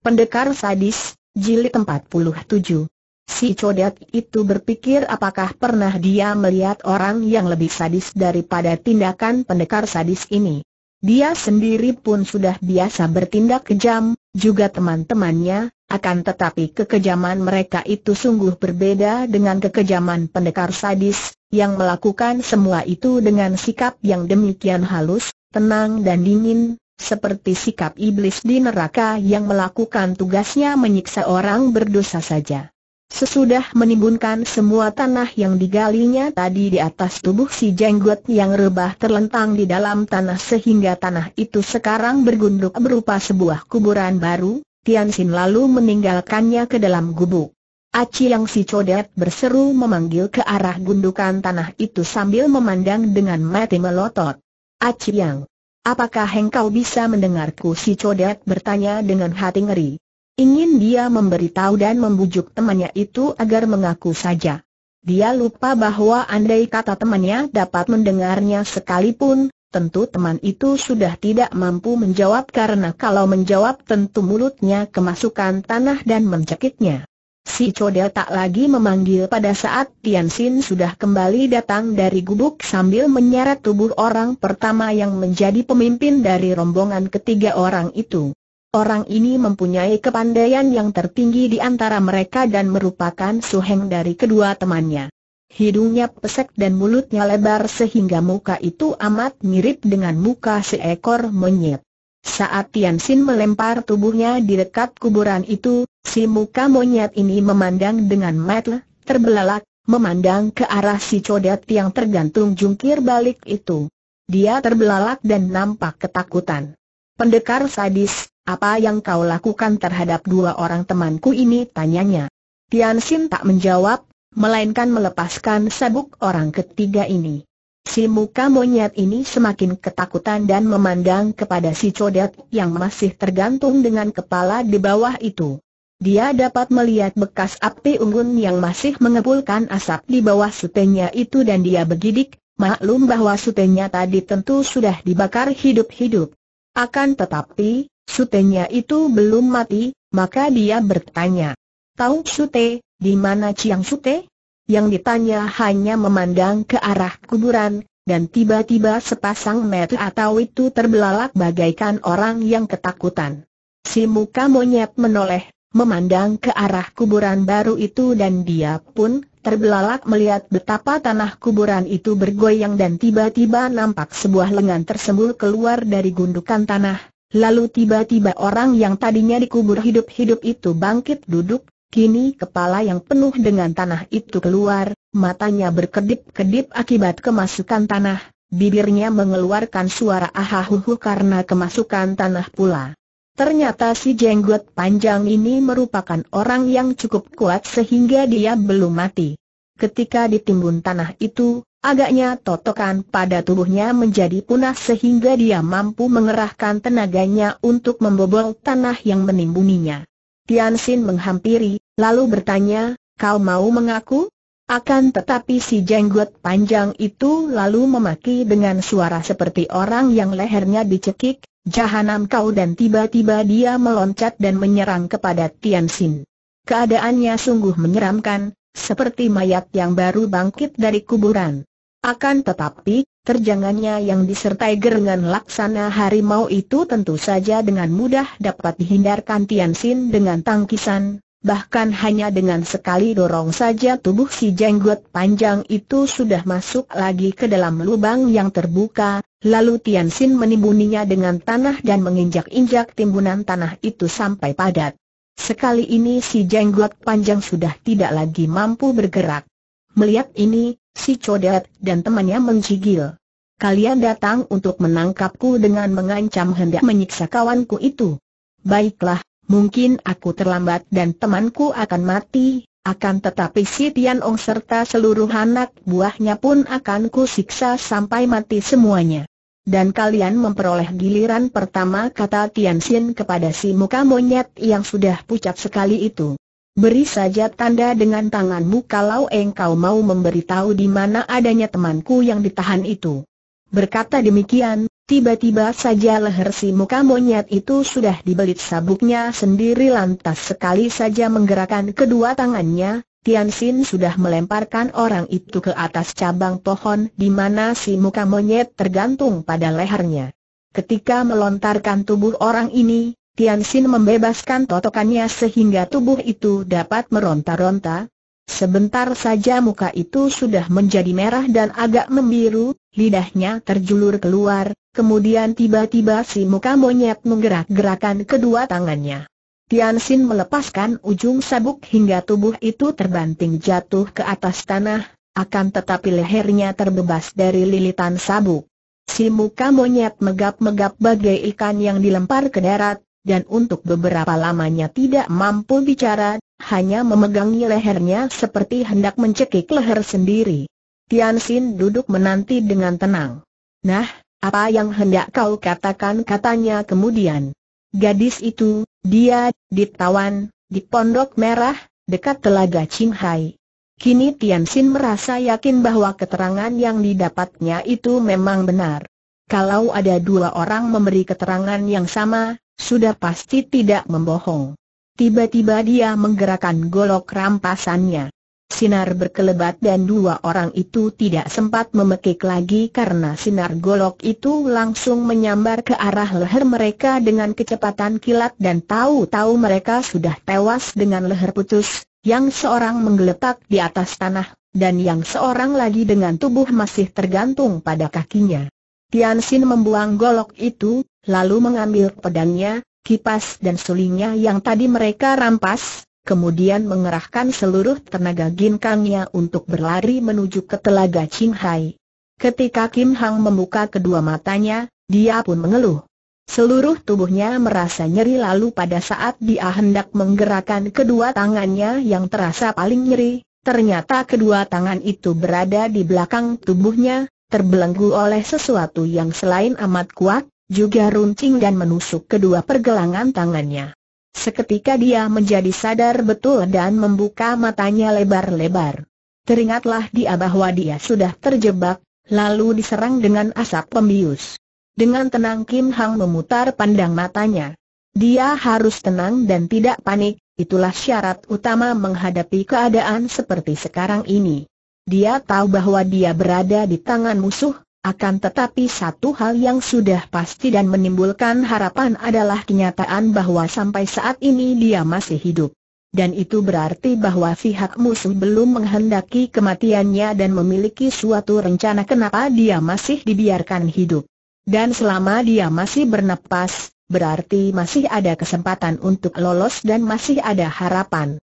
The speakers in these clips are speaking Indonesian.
Pendekar Sadis, Jilid 47 Si Codet itu berpikir apakah pernah dia melihat orang yang lebih sadis daripada tindakan pendekar sadis ini. Dia sendiri pun sudah biasa bertindak kejam, juga teman-temannya, akan tetapi kekejaman mereka itu sungguh berbeda dengan kekejaman pendekar sadis, yang melakukan semua itu dengan sikap yang demikian halus, tenang dan dingin, seperti sikap iblis di neraka yang melakukan tugasnya menyiksa orang berdosa saja. Sesudah menimbunkan semua tanah yang digalinya tadi di atas tubuh si jenggot yang rebah terlentang di dalam tanah sehingga tanah itu sekarang bergunduk berupa sebuah kuburan baru, Tian Xin lalu meninggalkannya ke dalam gubuk. Aci yang si codet berseru memanggil ke arah gundukan tanah itu sambil memandang dengan mati melotot. Aci yang Apakah engkau bisa mendengarku si codet bertanya dengan hati ngeri. Ingin dia memberitahu dan membujuk temannya itu agar mengaku saja. Dia lupa bahwa andai kata temannya dapat mendengarnya sekalipun, tentu teman itu sudah tidak mampu menjawab karena kalau menjawab tentu mulutnya kemasukan tanah dan mencekiknya. Si Codel tak lagi memanggil pada saat Tian Xin sudah kembali datang dari gubuk sambil menyeret tubuh orang pertama yang menjadi pemimpin dari rombongan ketiga orang itu. Orang ini mempunyai kepandaian yang tertinggi di antara mereka dan merupakan suheng dari kedua temannya. Hidungnya pesek dan mulutnya lebar sehingga muka itu amat mirip dengan muka seekor monyet. Saat Tian Xin melempar tubuhnya di dekat kuburan itu, Si muka monyet ini memandang dengan mata terbelalak, memandang ke arah si codet yang tergantung jungkir balik itu. Dia terbelalak dan nampak ketakutan. Pendekar sadis, apa yang kau lakukan terhadap dua orang temanku ini? Tanyanya. Tian Xin tak menjawab, melainkan melepaskan sabuk orang ketiga ini. Si muka monyet ini semakin ketakutan dan memandang kepada si codet yang masih tergantung dengan kepala di bawah itu. Dia dapat melihat bekas api unggun yang masih mengepulkan asap di bawah sutenya itu dan dia bergidik, maklum bahwa sutenya tadi tentu sudah dibakar hidup-hidup. Akan tetapi, sutenya itu belum mati, maka dia bertanya, Tahu sute, di mana Ciang Sute? Yang ditanya hanya memandang ke arah kuburan, dan tiba-tiba sepasang mata atau itu terbelalak bagaikan orang yang ketakutan. Si muka monyet menoleh, memandang ke arah kuburan baru itu dan dia pun terbelalak melihat betapa tanah kuburan itu bergoyang dan tiba-tiba nampak sebuah lengan tersembul keluar dari gundukan tanah. Lalu tiba-tiba orang yang tadinya dikubur hidup-hidup itu bangkit duduk, kini kepala yang penuh dengan tanah itu keluar, matanya berkedip-kedip akibat kemasukan tanah, bibirnya mengeluarkan suara ahahuhu karena kemasukan tanah pula. Ternyata si jenggot panjang ini merupakan orang yang cukup kuat sehingga dia belum mati. Ketika ditimbun tanah itu, agaknya totokan pada tubuhnya menjadi punah sehingga dia mampu mengerahkan tenaganya untuk membobol tanah yang menimbuninya. Tian Xin menghampiri, lalu bertanya, kau mau mengaku? Akan tetapi si jenggot panjang itu lalu memaki dengan suara seperti orang yang lehernya dicekik, Jahanam kau dan tiba-tiba dia meloncat dan menyerang kepada Tian Xin. Keadaannya sungguh menyeramkan, seperti mayat yang baru bangkit dari kuburan. Akan tetapi, terjangannya yang disertai gerengan laksana harimau itu tentu saja dengan mudah dapat dihindarkan Tian Xin dengan tangkisan, bahkan hanya dengan sekali dorong saja tubuh si jenggot panjang itu sudah masuk lagi ke dalam lubang yang terbuka, lalu Tian Xin menimbuninya dengan tanah dan menginjak-injak timbunan tanah itu sampai padat. Sekali ini si jenggot panjang sudah tidak lagi mampu bergerak. Melihat ini, si codet dan temannya mencigil. Kalian datang untuk menangkapku dengan mengancam hendak menyiksa kawanku itu. Baiklah, mungkin aku terlambat dan temanku akan mati, akan tetapi si Tian Ong serta seluruh anak buahnya pun akan kusiksa sampai mati semuanya. Dan kalian memperoleh giliran pertama kata Tian Xin kepada si muka monyet yang sudah pucat sekali itu. Beri saja tanda dengan tanganmu kalau engkau mau memberitahu di mana adanya temanku yang ditahan itu. Berkata demikian, Tiba-tiba saja leher si muka monyet itu sudah dibelit sabuknya sendiri lantas sekali saja menggerakkan kedua tangannya, Tian Xin sudah melemparkan orang itu ke atas cabang pohon di mana si muka monyet tergantung pada lehernya. Ketika melontarkan tubuh orang ini, Tian Xin membebaskan totokannya sehingga tubuh itu dapat meronta-ronta. Sebentar saja muka itu sudah menjadi merah dan agak membiru, Lidahnya terjulur keluar, kemudian tiba-tiba si muka monyet menggerak-gerakan kedua tangannya. Tian Xin melepaskan ujung sabuk hingga tubuh itu terbanting jatuh ke atas tanah, akan tetapi lehernya terbebas dari lilitan sabuk. Si muka monyet megap-megap bagai ikan yang dilempar ke darat, dan untuk beberapa lamanya tidak mampu bicara, hanya memegangi lehernya seperti hendak mencekik leher sendiri. Tian Xin duduk menanti dengan tenang. Nah, apa yang hendak kau katakan katanya kemudian. Gadis itu, dia, ditawan, di Pondok Merah, dekat Telaga Qinghai. Kini Tian Xin merasa yakin bahwa keterangan yang didapatnya itu memang benar. Kalau ada dua orang memberi keterangan yang sama, sudah pasti tidak membohong. Tiba-tiba dia menggerakkan golok rampasannya. Sinar berkelebat dan dua orang itu tidak sempat memekik lagi karena sinar golok itu langsung menyambar ke arah leher mereka dengan kecepatan kilat dan tahu-tahu mereka sudah tewas dengan leher putus, yang seorang menggeletak di atas tanah, dan yang seorang lagi dengan tubuh masih tergantung pada kakinya. Tian Xin membuang golok itu, lalu mengambil pedangnya, kipas dan sulingnya yang tadi mereka rampas, kemudian mengerahkan seluruh tenaga ginkangnya untuk berlari menuju ke telaga Qinghai. Ketika Kim Hang membuka kedua matanya, dia pun mengeluh. Seluruh tubuhnya merasa nyeri lalu pada saat dia hendak menggerakkan kedua tangannya yang terasa paling nyeri, ternyata kedua tangan itu berada di belakang tubuhnya, terbelenggu oleh sesuatu yang selain amat kuat, juga runcing dan menusuk kedua pergelangan tangannya. Seketika dia menjadi sadar betul dan membuka matanya lebar-lebar. Teringatlah dia bahwa dia sudah terjebak, lalu diserang dengan asap pembius. Dengan tenang Kim Hang memutar pandang matanya. Dia harus tenang dan tidak panik, itulah syarat utama menghadapi keadaan seperti sekarang ini. Dia tahu bahwa dia berada di tangan musuh, akan tetapi satu hal yang sudah pasti dan menimbulkan harapan adalah kenyataan bahwa sampai saat ini dia masih hidup. Dan itu berarti bahwa pihak musuh belum menghendaki kematiannya dan memiliki suatu rencana kenapa dia masih dibiarkan hidup. Dan selama dia masih bernapas, berarti masih ada kesempatan untuk lolos dan masih ada harapan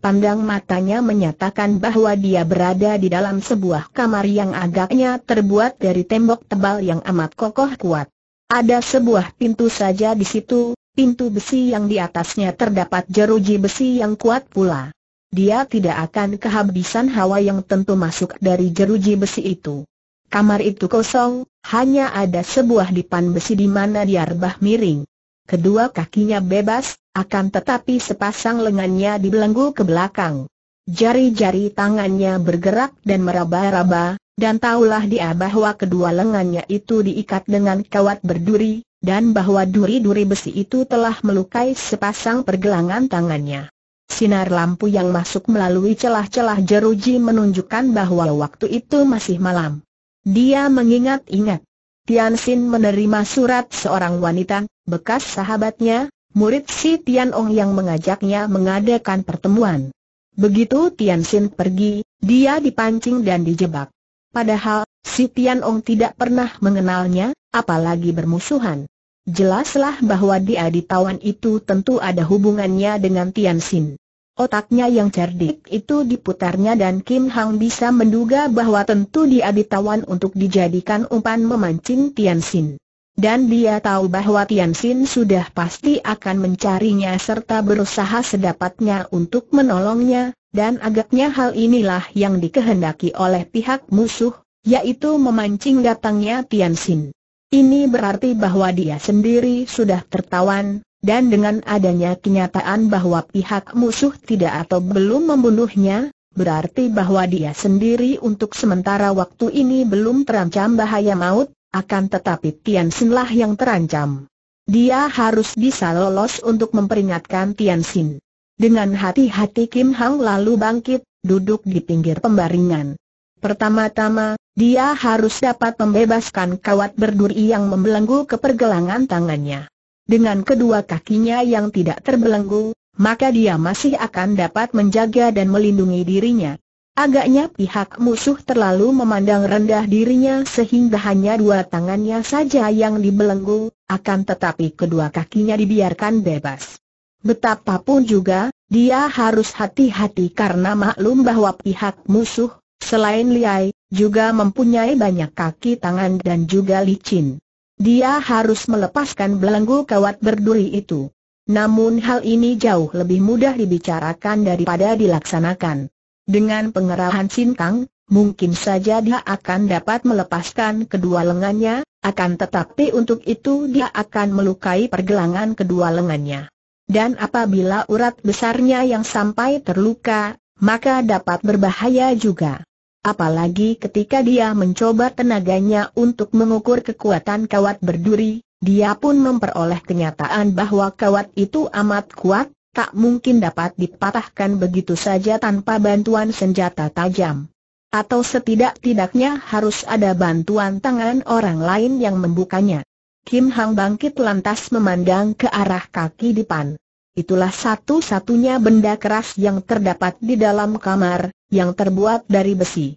pandang matanya menyatakan bahwa dia berada di dalam sebuah kamar yang agaknya terbuat dari tembok tebal yang amat kokoh kuat. Ada sebuah pintu saja di situ, pintu besi yang di atasnya terdapat jeruji besi yang kuat pula. Dia tidak akan kehabisan hawa yang tentu masuk dari jeruji besi itu. Kamar itu kosong, hanya ada sebuah dipan besi di mana diarbah miring. Kedua kakinya bebas, akan tetapi sepasang lengannya dibelenggu ke belakang. Jari-jari tangannya bergerak dan meraba-raba, dan tahulah dia bahwa kedua lengannya itu diikat dengan kawat berduri, dan bahwa duri-duri besi itu telah melukai sepasang pergelangan tangannya. Sinar lampu yang masuk melalui celah-celah jeruji menunjukkan bahwa waktu itu masih malam. Dia mengingat-ingat. Tianxin menerima surat seorang wanita, bekas sahabatnya, murid si Tian Ong yang mengajaknya mengadakan pertemuan. Begitu Tian Xin pergi, dia dipancing dan dijebak. Padahal, si Tian Ong tidak pernah mengenalnya, apalagi bermusuhan. Jelaslah bahwa dia ditawan itu tentu ada hubungannya dengan Tian Xin. Otaknya yang cerdik itu diputarnya dan Kim Hang bisa menduga bahwa tentu dia ditawan untuk dijadikan umpan memancing Tian Xin. Dan dia tahu bahwa Tian Xin sudah pasti akan mencarinya serta berusaha sedapatnya untuk menolongnya, dan agaknya hal inilah yang dikehendaki oleh pihak musuh, yaitu memancing datangnya Tian Xin. Ini berarti bahwa dia sendiri sudah tertawan, dan dengan adanya kenyataan bahwa pihak musuh tidak atau belum membunuhnya, berarti bahwa dia sendiri untuk sementara waktu ini belum terancam bahaya maut, akan tetapi Tian Xin lah yang terancam. Dia harus bisa lolos untuk memperingatkan Tian Xin. Dengan hati-hati Kim Hang lalu bangkit, duduk di pinggir pembaringan. Pertama-tama, dia harus dapat membebaskan kawat berduri yang membelenggu ke pergelangan tangannya. Dengan kedua kakinya yang tidak terbelenggu, maka dia masih akan dapat menjaga dan melindungi dirinya. Agaknya pihak musuh terlalu memandang rendah dirinya sehingga hanya dua tangannya saja yang dibelenggu, akan tetapi kedua kakinya dibiarkan bebas. Betapapun juga, dia harus hati-hati karena maklum bahwa pihak musuh, selain liai, juga mempunyai banyak kaki tangan dan juga licin. Dia harus melepaskan belenggu kawat berduri itu. Namun hal ini jauh lebih mudah dibicarakan daripada dilaksanakan. Dengan pengerahan sintang, mungkin saja dia akan dapat melepaskan kedua lengannya, akan tetapi untuk itu dia akan melukai pergelangan kedua lengannya. Dan apabila urat besarnya yang sampai terluka, maka dapat berbahaya juga. Apalagi ketika dia mencoba tenaganya untuk mengukur kekuatan kawat berduri, dia pun memperoleh kenyataan bahwa kawat itu amat kuat, tak mungkin dapat dipatahkan begitu saja tanpa bantuan senjata tajam. Atau setidak-tidaknya harus ada bantuan tangan orang lain yang membukanya. Kim Hang bangkit lantas memandang ke arah kaki depan. Itulah satu-satunya benda keras yang terdapat di dalam kamar, yang terbuat dari besi.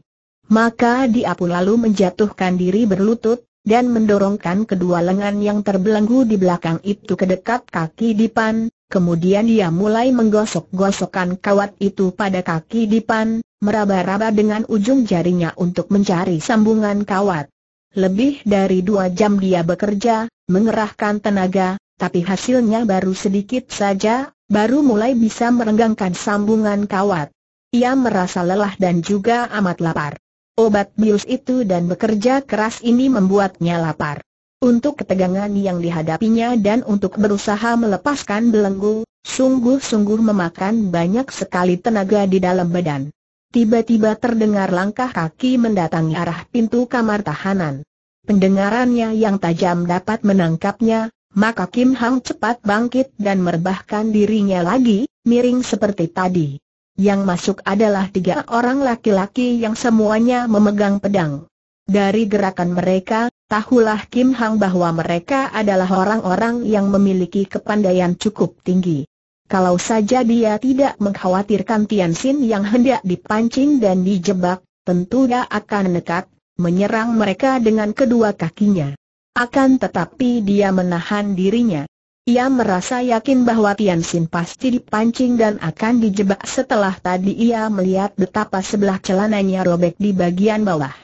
Maka dia pun lalu menjatuhkan diri berlutut, dan mendorongkan kedua lengan yang terbelenggu di belakang itu ke dekat kaki Dipan, kemudian dia mulai menggosok-gosokkan kawat itu pada kaki Dipan, meraba-raba dengan ujung jarinya untuk mencari sambungan kawat. Lebih dari dua jam dia bekerja, mengerahkan tenaga, tapi hasilnya baru sedikit saja, baru mulai bisa merenggangkan sambungan kawat. Ia merasa lelah dan juga amat lapar. Obat bius itu dan bekerja keras ini membuatnya lapar. Untuk ketegangan yang dihadapinya dan untuk berusaha melepaskan belenggu, sungguh-sungguh memakan banyak sekali tenaga di dalam badan. Tiba-tiba terdengar langkah kaki mendatangi arah pintu kamar tahanan. Pendengarannya yang tajam dapat menangkapnya, maka Kim Hang cepat bangkit dan merebahkan dirinya lagi, miring seperti tadi. Yang masuk adalah tiga orang laki-laki yang semuanya memegang pedang. Dari gerakan mereka, tahulah Kim Hang bahwa mereka adalah orang-orang yang memiliki kepandaian cukup tinggi. Kalau saja dia tidak mengkhawatirkan Tian yang hendak dipancing dan dijebak, tentu dia akan nekat, menyerang mereka dengan kedua kakinya. Akan tetapi dia menahan dirinya. Ia merasa yakin bahwa Tian Xin pasti dipancing dan akan dijebak setelah tadi ia melihat betapa sebelah celananya robek di bagian bawah.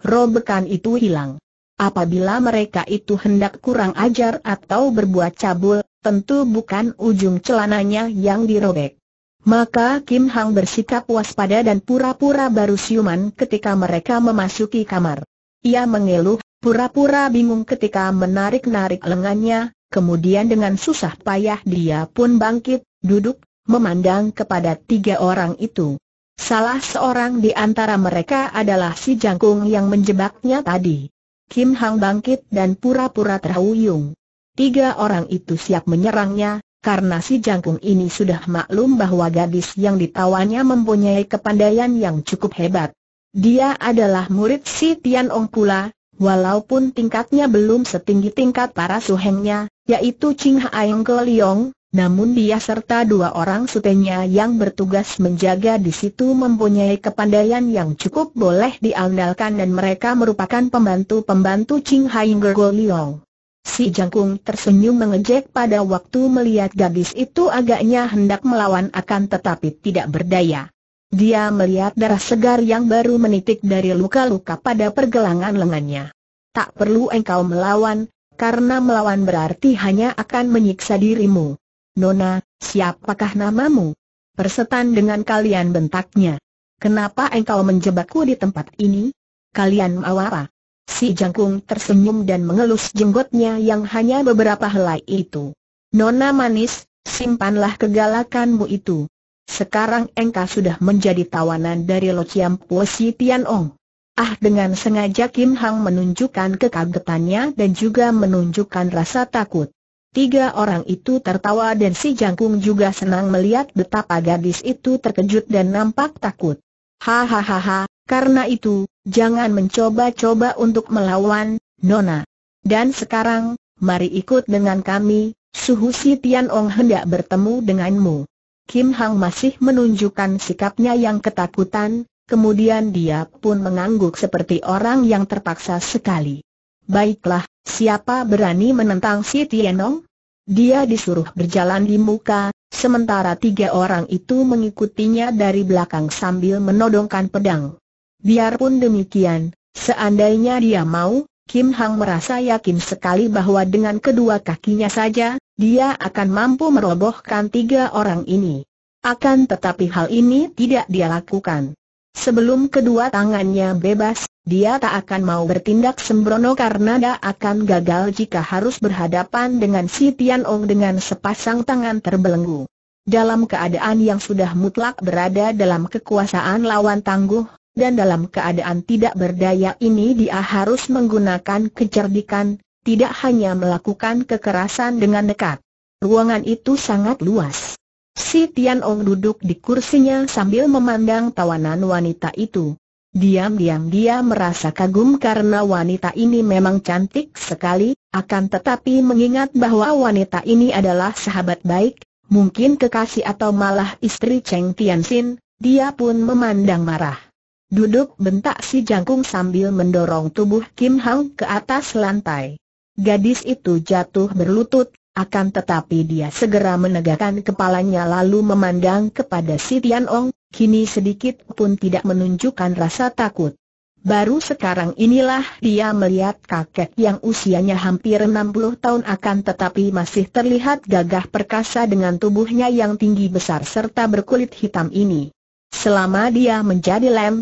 Robekan itu hilang. Apabila mereka itu hendak kurang ajar atau berbuat cabul, tentu bukan ujung celananya yang dirobek. Maka Kim Hang bersikap waspada dan pura-pura baru siuman ketika mereka memasuki kamar. Ia mengeluh, pura-pura bingung ketika menarik-narik lengannya, Kemudian dengan susah payah dia pun bangkit, duduk, memandang kepada tiga orang itu. Salah seorang di antara mereka adalah si jangkung yang menjebaknya tadi. Kim Hang bangkit dan pura-pura terhuyung. Tiga orang itu siap menyerangnya, karena si jangkung ini sudah maklum bahwa gadis yang ditawannya mempunyai kepandaian yang cukup hebat. Dia adalah murid si Tian Ong pula, Walaupun tingkatnya belum setinggi tingkat para suhengnya, yaitu Ching Haeng Ke Leong, namun dia serta dua orang sutenya yang bertugas menjaga di situ mempunyai kepandaian yang cukup boleh diandalkan dan mereka merupakan pembantu-pembantu Ching Ke Gergoliong. Si Jangkung tersenyum mengejek pada waktu melihat gadis itu agaknya hendak melawan akan tetapi tidak berdaya. Dia melihat darah segar yang baru menitik dari luka-luka pada pergelangan lengannya. Tak perlu engkau melawan, karena melawan berarti hanya akan menyiksa dirimu. Nona, siapakah namamu? Persetan dengan kalian bentaknya. Kenapa engkau menjebakku di tempat ini? Kalian mau apa? Si jangkung tersenyum dan mengelus jenggotnya yang hanya beberapa helai itu. Nona manis, simpanlah kegalakanmu itu. Sekarang engkau sudah menjadi tawanan dari Lo Chiam Tian Tianong. Ah dengan sengaja Kim Hang menunjukkan kekagetannya dan juga menunjukkan rasa takut. Tiga orang itu tertawa dan si Jangkung juga senang melihat betapa gadis itu terkejut dan nampak takut. Hahaha, karena itu, jangan mencoba-coba untuk melawan, Nona. Dan sekarang, mari ikut dengan kami, Suhu Si Tian Ong hendak bertemu denganmu. Kim Hang masih menunjukkan sikapnya yang ketakutan, kemudian dia pun mengangguk seperti orang yang terpaksa sekali. Baiklah, siapa berani menentang si Tianong? Dia disuruh berjalan di muka, sementara tiga orang itu mengikutinya dari belakang sambil menodongkan pedang. Biarpun demikian, seandainya dia mau, Kim Hang merasa yakin sekali bahwa dengan kedua kakinya saja, dia akan mampu merobohkan tiga orang ini. Akan tetapi hal ini tidak dia lakukan. Sebelum kedua tangannya bebas, dia tak akan mau bertindak sembrono karena dia akan gagal jika harus berhadapan dengan si Tian Ong dengan sepasang tangan terbelenggu. Dalam keadaan yang sudah mutlak berada dalam kekuasaan lawan tangguh, dan dalam keadaan tidak berdaya ini dia harus menggunakan kecerdikan, tidak hanya melakukan kekerasan dengan dekat. Ruangan itu sangat luas. Si Tian Ong duduk di kursinya sambil memandang tawanan wanita itu. Diam-diam dia merasa kagum karena wanita ini memang cantik sekali, akan tetapi mengingat bahwa wanita ini adalah sahabat baik, mungkin kekasih atau malah istri Cheng Tianxin, dia pun memandang marah. Duduk bentak si jangkung sambil mendorong tubuh Kim Hang ke atas lantai. Gadis itu jatuh berlutut, akan tetapi dia segera menegakkan kepalanya lalu memandang kepada si Tian Ong, kini sedikit pun tidak menunjukkan rasa takut. Baru sekarang inilah dia melihat kakek yang usianya hampir 60 tahun akan tetapi masih terlihat gagah perkasa dengan tubuhnya yang tinggi besar serta berkulit hitam ini. Selama dia menjadi Lam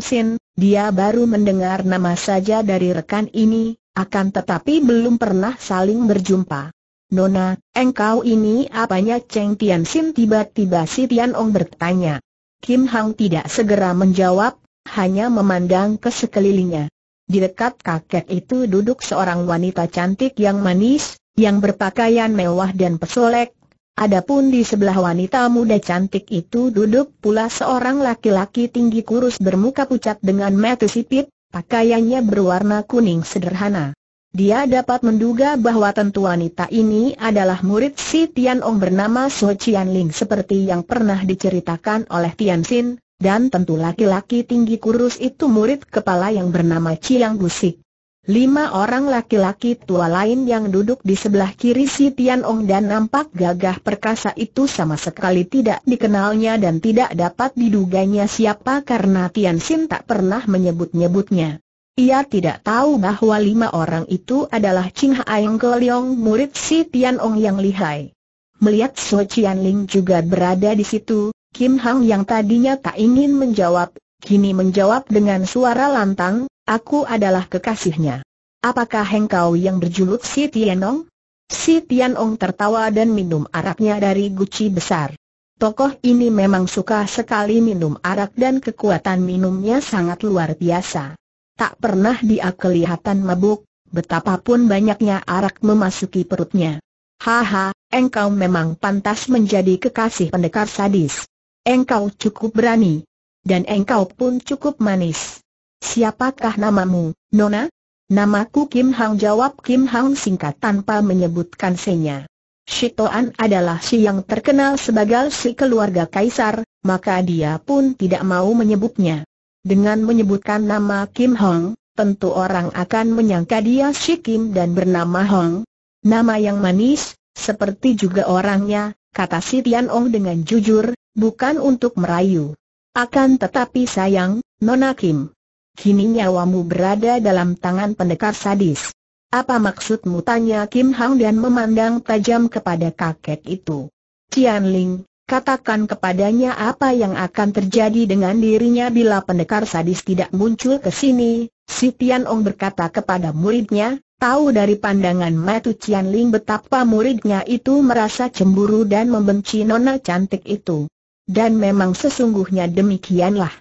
dia baru mendengar nama saja dari rekan ini, akan tetapi belum pernah saling berjumpa. Nona, engkau ini apanya Cheng Tian Sim tiba-tiba si Tian Ong bertanya. Kim Hang tidak segera menjawab, hanya memandang ke sekelilingnya. Di dekat kakek itu duduk seorang wanita cantik yang manis, yang berpakaian mewah dan pesolek. Adapun di sebelah wanita muda cantik itu duduk pula seorang laki-laki tinggi kurus bermuka pucat dengan mata sipit, Pakaiannya berwarna kuning sederhana. Dia dapat menduga bahwa tentu wanita ini adalah murid si Tian Ong bernama So Chian Ling seperti yang pernah diceritakan oleh Tian Xin, dan tentu laki-laki tinggi kurus itu murid kepala yang bernama Chiang Gusik. Lima orang laki-laki tua lain yang duduk di sebelah kiri si Tian Ong dan nampak gagah perkasa itu sama sekali tidak dikenalnya dan tidak dapat diduganya siapa karena Tian Xin tak pernah menyebut-nyebutnya. Ia tidak tahu bahwa lima orang itu adalah Ching Haeng Goliong murid si Tian Ong yang lihai. Melihat So Chian Ling juga berada di situ, Kim Hang yang tadinya tak ingin menjawab, kini menjawab dengan suara lantang, Aku adalah kekasihnya. Apakah engkau yang berjuluk si Tianong? Si Tianong tertawa dan minum araknya dari guci besar. Tokoh ini memang suka sekali minum arak dan kekuatan minumnya sangat luar biasa. Tak pernah dia kelihatan mabuk, betapapun banyaknya arak memasuki perutnya. Haha, engkau memang pantas menjadi kekasih pendekar sadis. Engkau cukup berani. Dan engkau pun cukup manis. Siapakah namamu, Nona? Namaku Kim Hang jawab Kim Hang singkat tanpa menyebutkan senya. Shitoan adalah si yang terkenal sebagai si keluarga kaisar, maka dia pun tidak mau menyebutnya. Dengan menyebutkan nama Kim Hong, tentu orang akan menyangka dia si Kim dan bernama Hong. Nama yang manis, seperti juga orangnya, kata si Tian Ong dengan jujur, bukan untuk merayu. Akan tetapi sayang, Nona Kim, kini nyawamu berada dalam tangan pendekar sadis. Apa maksudmu tanya Kim Hang dan memandang tajam kepada kakek itu. Tian Ling, katakan kepadanya apa yang akan terjadi dengan dirinya bila pendekar sadis tidak muncul ke sini, si Tian Ong berkata kepada muridnya, tahu dari pandangan Matu Tian Ling betapa muridnya itu merasa cemburu dan membenci nona cantik itu. Dan memang sesungguhnya demikianlah.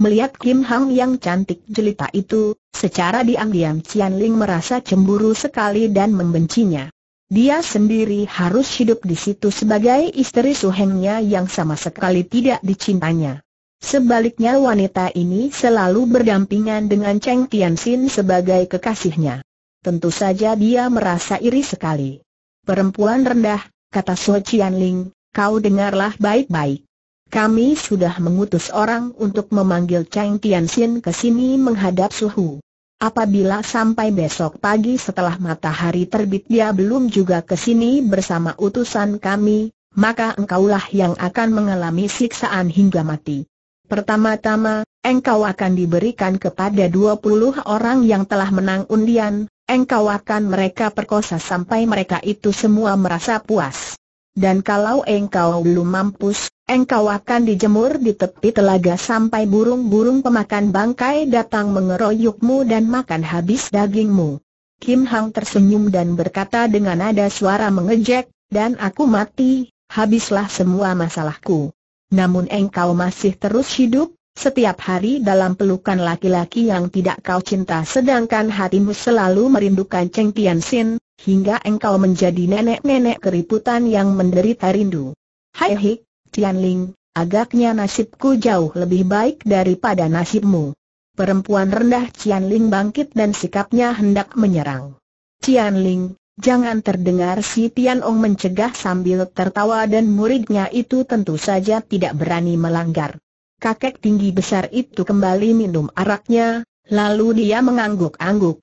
Melihat Kim Hang yang cantik jelita itu, secara diam-diam Cian Ling merasa cemburu sekali dan membencinya. Dia sendiri harus hidup di situ sebagai istri suhengnya yang sama sekali tidak dicintanya. Sebaliknya wanita ini selalu berdampingan dengan Cheng Tian Xin sebagai kekasihnya. Tentu saja dia merasa iri sekali. Perempuan rendah, kata Cian Ling, kau dengarlah baik-baik. Kami sudah mengutus orang untuk memanggil Cheng Tianxin ke sini menghadap suhu. Apabila sampai besok pagi setelah matahari terbit dia belum juga ke sini bersama utusan kami, maka engkaulah yang akan mengalami siksaan hingga mati. Pertama-tama, engkau akan diberikan kepada 20 orang yang telah menang undian, engkau akan mereka perkosa sampai mereka itu semua merasa puas. Dan kalau engkau belum mampus, engkau akan dijemur di tepi telaga sampai burung-burung pemakan bangkai datang mengeroyokmu dan makan habis dagingmu. Kim Hang tersenyum dan berkata dengan nada suara mengejek, dan aku mati, habislah semua masalahku. Namun engkau masih terus hidup, setiap hari dalam pelukan laki-laki yang tidak kau cinta sedangkan hatimu selalu merindukan Cheng Tian Sin, hingga engkau menjadi nenek-nenek keriputan yang menderita rindu. Hai hik, Tianling, agaknya nasibku jauh lebih baik daripada nasibmu. Perempuan rendah Tianling bangkit dan sikapnya hendak menyerang. Tianling, jangan terdengar si Tianong mencegah sambil tertawa dan muridnya itu tentu saja tidak berani melanggar. Kakek tinggi besar itu kembali minum araknya, lalu dia mengangguk-angguk.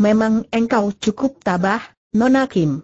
Memang engkau cukup tabah, Nona Kim.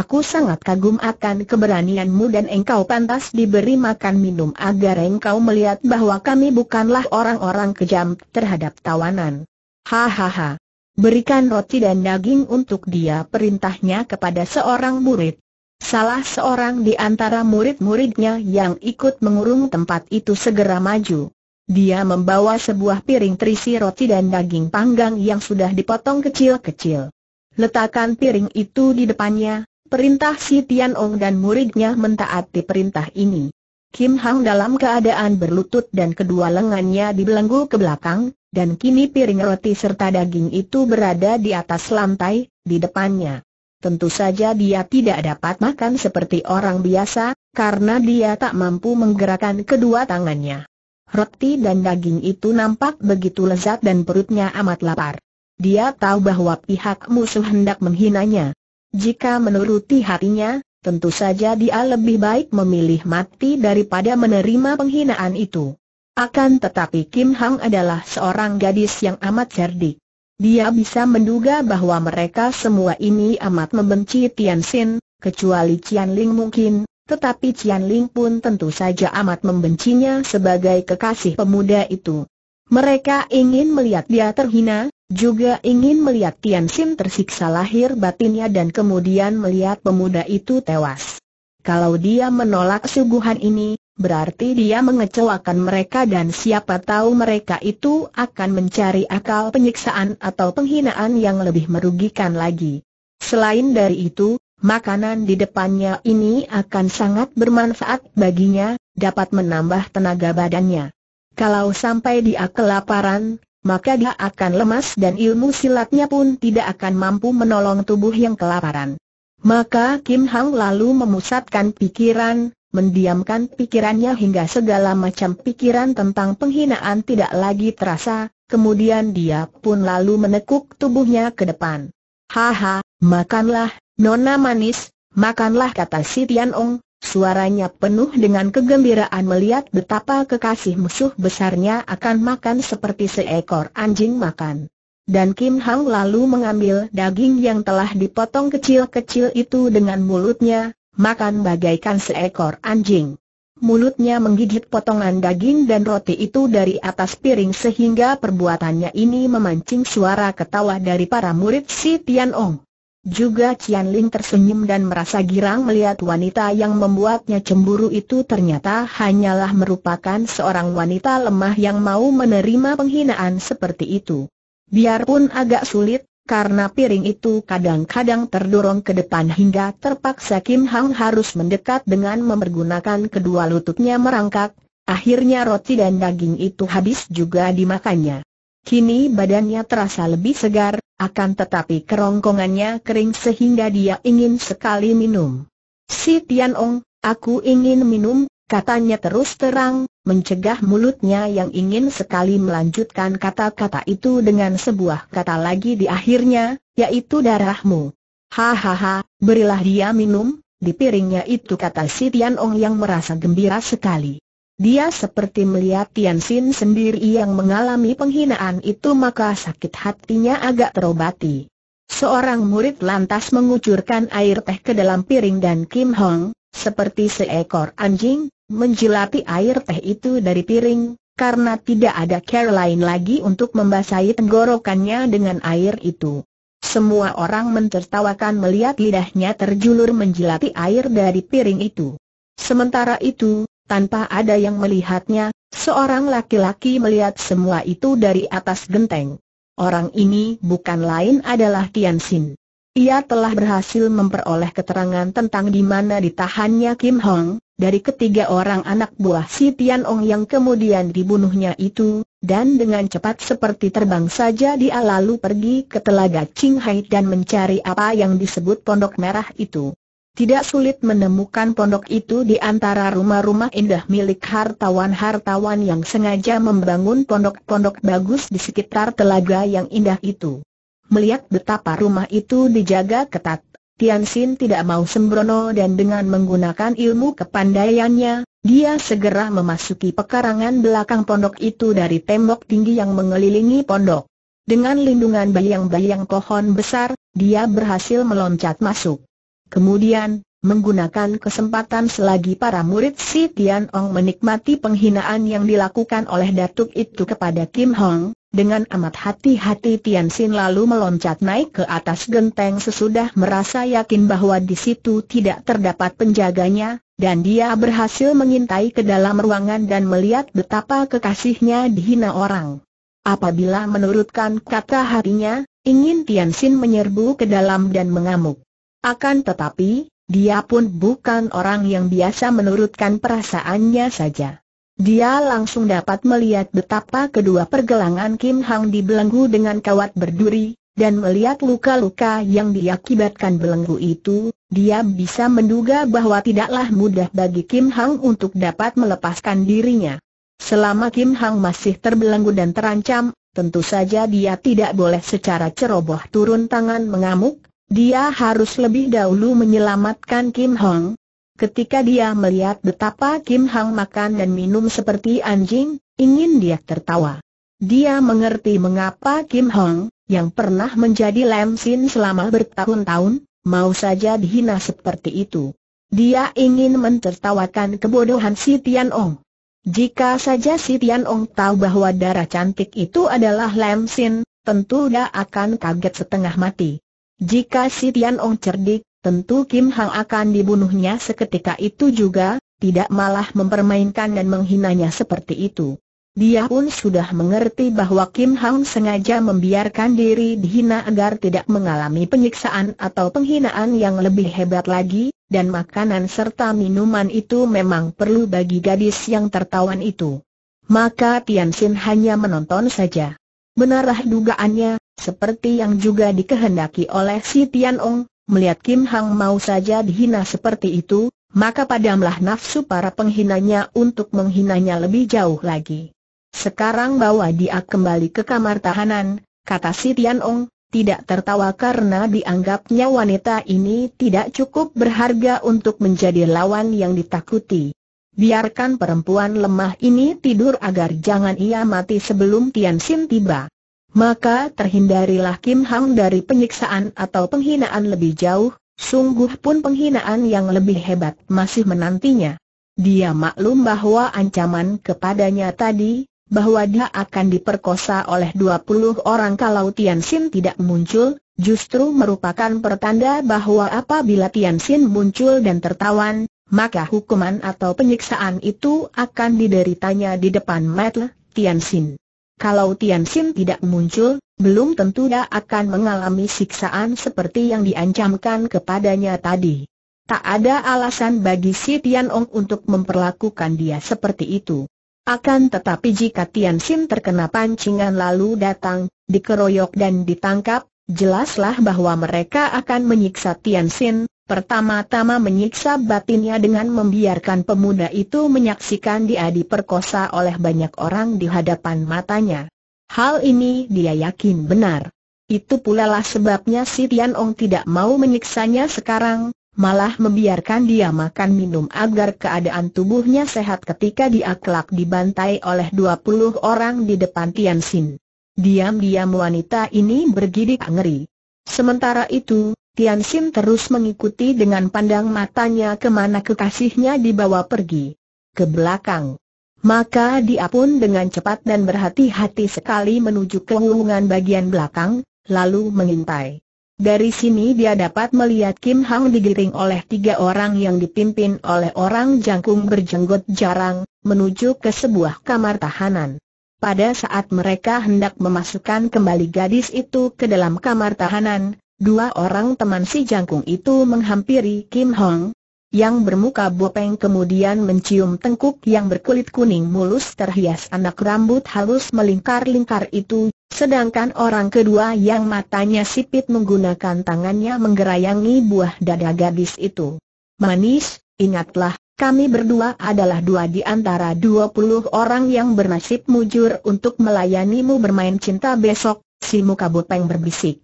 Aku sangat kagum akan keberanianmu dan engkau pantas diberi makan minum agar engkau melihat bahwa kami bukanlah orang-orang kejam terhadap tawanan. Hahaha. Berikan roti dan daging untuk dia perintahnya kepada seorang murid. Salah seorang di antara murid-muridnya yang ikut mengurung tempat itu segera maju. Dia membawa sebuah piring terisi roti dan daging panggang yang sudah dipotong kecil-kecil. Letakkan piring itu di depannya, Perintah si Tian Ong oh dan muridnya mentaati perintah ini. Kim Hang dalam keadaan berlutut dan kedua lengannya dibelenggu ke belakang, dan kini piring roti serta daging itu berada di atas lantai, di depannya. Tentu saja dia tidak dapat makan seperti orang biasa, karena dia tak mampu menggerakkan kedua tangannya. Roti dan daging itu nampak begitu lezat dan perutnya amat lapar. Dia tahu bahwa pihak musuh hendak menghinanya. Jika menuruti hatinya, tentu saja dia lebih baik memilih mati daripada menerima penghinaan itu. Akan tetapi Kim Hang adalah seorang gadis yang amat cerdik. Dia bisa menduga bahwa mereka semua ini amat membenci Tian Xin, kecuali Qian Ling mungkin, tetapi Qian Ling pun tentu saja amat membencinya sebagai kekasih pemuda itu. Mereka ingin melihat dia terhina, juga ingin melihat Tian Sim tersiksa lahir batinnya dan kemudian melihat pemuda itu tewas. Kalau dia menolak suguhan ini, berarti dia mengecewakan mereka dan siapa tahu mereka itu akan mencari akal penyiksaan atau penghinaan yang lebih merugikan lagi. Selain dari itu, makanan di depannya ini akan sangat bermanfaat baginya, dapat menambah tenaga badannya. Kalau sampai dia kelaparan, maka dia akan lemas dan ilmu silatnya pun tidak akan mampu menolong tubuh yang kelaparan. Maka Kim Hang lalu memusatkan pikiran, mendiamkan pikirannya hingga segala macam pikiran tentang penghinaan tidak lagi terasa, kemudian dia pun lalu menekuk tubuhnya ke depan. Haha, makanlah, nona manis, makanlah kata si Tian Ong, Suaranya penuh dengan kegembiraan melihat betapa kekasih musuh besarnya akan makan seperti seekor anjing makan. Dan Kim Hang lalu mengambil daging yang telah dipotong kecil-kecil itu dengan mulutnya, makan bagaikan seekor anjing. Mulutnya menggigit potongan daging dan roti itu dari atas piring sehingga perbuatannya ini memancing suara ketawa dari para murid si Tian Ong. Juga Cian Ling tersenyum dan merasa girang melihat wanita yang membuatnya cemburu itu ternyata hanyalah merupakan seorang wanita lemah yang mau menerima penghinaan seperti itu. Biarpun agak sulit, karena piring itu kadang-kadang terdorong ke depan hingga terpaksa Kim Hang harus mendekat dengan memergunakan kedua lututnya merangkak, akhirnya roti dan daging itu habis juga dimakannya. Kini badannya terasa lebih segar, akan tetapi kerongkongannya kering sehingga dia ingin sekali minum. Si Tian Ong, aku ingin minum, katanya terus terang, mencegah mulutnya yang ingin sekali melanjutkan kata-kata itu dengan sebuah kata lagi di akhirnya, yaitu darahmu. Hahaha, berilah dia minum, di piringnya itu kata si Tian Ong yang merasa gembira sekali. Dia seperti melihat Tian Xin sendiri yang mengalami penghinaan itu maka sakit hatinya agak terobati. Seorang murid lantas mengucurkan air teh ke dalam piring dan Kim Hong, seperti seekor anjing, menjilati air teh itu dari piring, karena tidak ada care lain lagi untuk membasahi tenggorokannya dengan air itu. Semua orang mentertawakan melihat lidahnya terjulur menjilati air dari piring itu. Sementara itu, tanpa ada yang melihatnya, seorang laki-laki melihat semua itu dari atas genteng. Orang ini bukan lain adalah Tian Xin. Ia telah berhasil memperoleh keterangan tentang di mana ditahannya Kim Hong, dari ketiga orang anak buah si Tian Ong yang kemudian dibunuhnya itu, dan dengan cepat seperti terbang saja dia lalu pergi ke telaga Qinghai dan mencari apa yang disebut Pondok Merah itu. Tidak sulit menemukan pondok itu di antara rumah-rumah indah milik hartawan-hartawan yang sengaja membangun pondok-pondok bagus di sekitar telaga yang indah itu. Melihat betapa rumah itu dijaga ketat, Tian Xin tidak mau sembrono dan dengan menggunakan ilmu kepandaiannya, dia segera memasuki pekarangan belakang pondok itu dari tembok tinggi yang mengelilingi pondok. Dengan lindungan bayang-bayang pohon besar, dia berhasil meloncat masuk. Kemudian, menggunakan kesempatan selagi para murid si Tian Ong menikmati penghinaan yang dilakukan oleh Datuk itu kepada Kim Hong, dengan amat hati-hati Tian Xin lalu meloncat naik ke atas genteng sesudah merasa yakin bahwa di situ tidak terdapat penjaganya, dan dia berhasil mengintai ke dalam ruangan dan melihat betapa kekasihnya dihina orang. Apabila menurutkan kata hatinya, ingin Tian Xin menyerbu ke dalam dan mengamuk. Akan tetapi, dia pun bukan orang yang biasa menurutkan perasaannya saja. Dia langsung dapat melihat betapa kedua pergelangan Kim Hang dibelenggu dengan kawat berduri, dan melihat luka-luka yang diakibatkan belenggu itu, dia bisa menduga bahwa tidaklah mudah bagi Kim Hang untuk dapat melepaskan dirinya. Selama Kim Hang masih terbelenggu dan terancam, tentu saja dia tidak boleh secara ceroboh turun tangan mengamuk, dia harus lebih dahulu menyelamatkan Kim Hong. Ketika dia melihat betapa Kim Hong makan dan minum seperti anjing, ingin dia tertawa. Dia mengerti mengapa Kim Hong, yang pernah menjadi Lam Sin selama bertahun-tahun, mau saja dihina seperti itu. Dia ingin mentertawakan kebodohan si Tian Ong. Jika saja si Tian Ong tahu bahwa darah cantik itu adalah Lam Sin, tentu dia akan kaget setengah mati. Jika si Tian Ong cerdik, tentu Kim Hang akan dibunuhnya seketika itu juga, tidak malah mempermainkan dan menghinanya seperti itu. Dia pun sudah mengerti bahwa Kim Hang sengaja membiarkan diri dihina agar tidak mengalami penyiksaan atau penghinaan yang lebih hebat lagi, dan makanan serta minuman itu memang perlu bagi gadis yang tertawan itu. Maka Tian Xin hanya menonton saja. Benarlah dugaannya, seperti yang juga dikehendaki oleh si Tian Ong, melihat Kim Hang mau saja dihina seperti itu, maka padamlah nafsu para penghinanya untuk menghinanya lebih jauh lagi. Sekarang bawa dia kembali ke kamar tahanan, kata si Tian Ong, tidak tertawa karena dianggapnya wanita ini tidak cukup berharga untuk menjadi lawan yang ditakuti. Biarkan perempuan lemah ini tidur agar jangan ia mati sebelum Tian Sin tiba maka terhindarilah Kim Hang dari penyiksaan atau penghinaan lebih jauh, sungguh pun penghinaan yang lebih hebat masih menantinya. Dia maklum bahwa ancaman kepadanya tadi, bahwa dia akan diperkosa oleh 20 orang kalau Tian Xin tidak muncul, justru merupakan pertanda bahwa apabila Tian Xin muncul dan tertawan, maka hukuman atau penyiksaan itu akan dideritanya di depan Matle Tian Xin. Kalau Tian Xin tidak muncul, belum tentu dia akan mengalami siksaan seperti yang diancamkan kepadanya tadi. Tak ada alasan bagi si Tian Ong untuk memperlakukan dia seperti itu. Akan tetapi jika Tian Xin terkena pancingan lalu datang, dikeroyok dan ditangkap, jelaslah bahwa mereka akan menyiksa Tian Xin, Pertama-tama menyiksa batinnya dengan membiarkan pemuda itu menyaksikan dia diperkosa oleh banyak orang di hadapan matanya. Hal ini dia yakin benar. Itu pula lah sebabnya si Tian Ong tidak mau menyiksanya sekarang, malah membiarkan dia makan minum agar keadaan tubuhnya sehat ketika dia kelak dibantai oleh 20 orang di depan Tian Xin. Diam-diam wanita ini bergidik ngeri. Sementara itu, Tian Xin terus mengikuti dengan pandang matanya kemana kekasihnya dibawa pergi. Ke belakang. Maka dia pun dengan cepat dan berhati-hati sekali menuju ke hubungan bagian belakang, lalu mengintai. Dari sini dia dapat melihat Kim Hang digiring oleh tiga orang yang dipimpin oleh orang jangkung berjenggot jarang, menuju ke sebuah kamar tahanan. Pada saat mereka hendak memasukkan kembali gadis itu ke dalam kamar tahanan, Dua orang teman si jangkung itu menghampiri Kim Hong, yang bermuka bopeng kemudian mencium tengkuk yang berkulit kuning mulus terhias anak rambut halus melingkar-lingkar itu, sedangkan orang kedua yang matanya sipit menggunakan tangannya menggerayangi buah dada gadis itu. Manis, ingatlah, kami berdua adalah dua di antara dua puluh orang yang bernasib mujur untuk melayanimu bermain cinta besok, si muka bopeng berbisik.